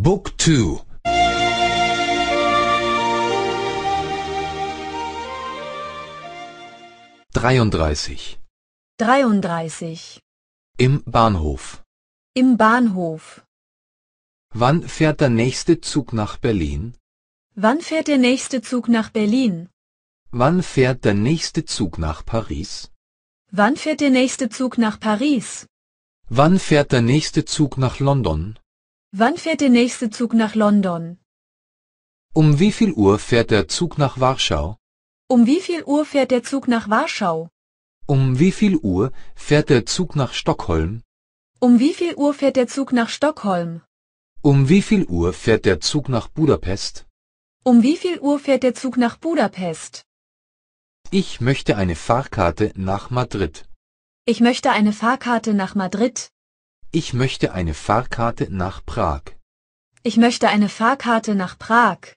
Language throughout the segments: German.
Book 2 33 33 Im Bahnhof Im Bahnhof Wann fährt der nächste Zug nach Berlin? Wann fährt der nächste Zug nach Berlin? Wann fährt der nächste Zug nach Paris? Wann fährt der nächste Zug nach Paris? Wann fährt der nächste Zug nach London? Wann fährt der nächste Zug nach London? Um wie viel Uhr fährt der Zug nach Warschau? Um wie viel Uhr fährt der Zug nach Warschau? Um wie viel Uhr fährt der Zug nach Stockholm? Um wie viel Uhr fährt der Zug nach Stockholm? Um wie viel Uhr fährt der Zug nach Budapest? Um wie viel Uhr fährt der Zug nach Budapest? Ich möchte eine Fahrkarte nach Madrid. Ich möchte eine Fahrkarte nach Madrid. Ich möchte eine Fahrkarte nach Prag. Ich möchte eine Fahrkarte nach Prag.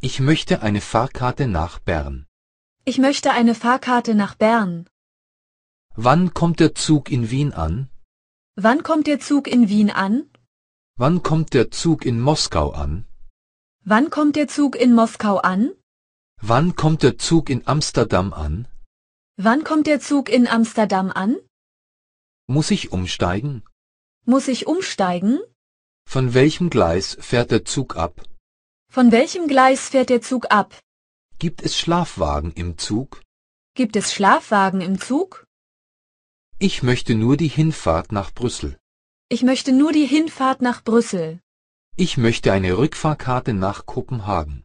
Ich möchte eine Fahrkarte nach Bern. Ich möchte eine Fahrkarte nach Bern. Wann kommt der Zug in Wien an? Wann kommt der Zug in Wien an? Wann kommt der Zug in Moskau an? Wann kommt der Zug in Moskau an? Wann kommt der Zug in Amsterdam an? Wann kommt der Zug in Amsterdam an? Muss ich umsteigen? Muss ich umsteigen? Von welchem Gleis fährt der Zug ab? Von welchem Gleis fährt der Zug ab? Gibt es Schlafwagen im Zug? Gibt es Schlafwagen im Zug? Ich möchte nur die Hinfahrt nach Brüssel. Ich möchte nur die Hinfahrt nach Brüssel. Ich möchte eine Rückfahrkarte nach Kopenhagen.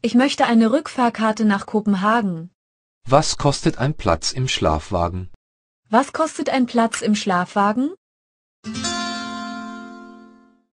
Ich möchte eine Rückfahrkarte nach Kopenhagen. Was kostet ein Platz im Schlafwagen? Was kostet ein Platz im Schlafwagen?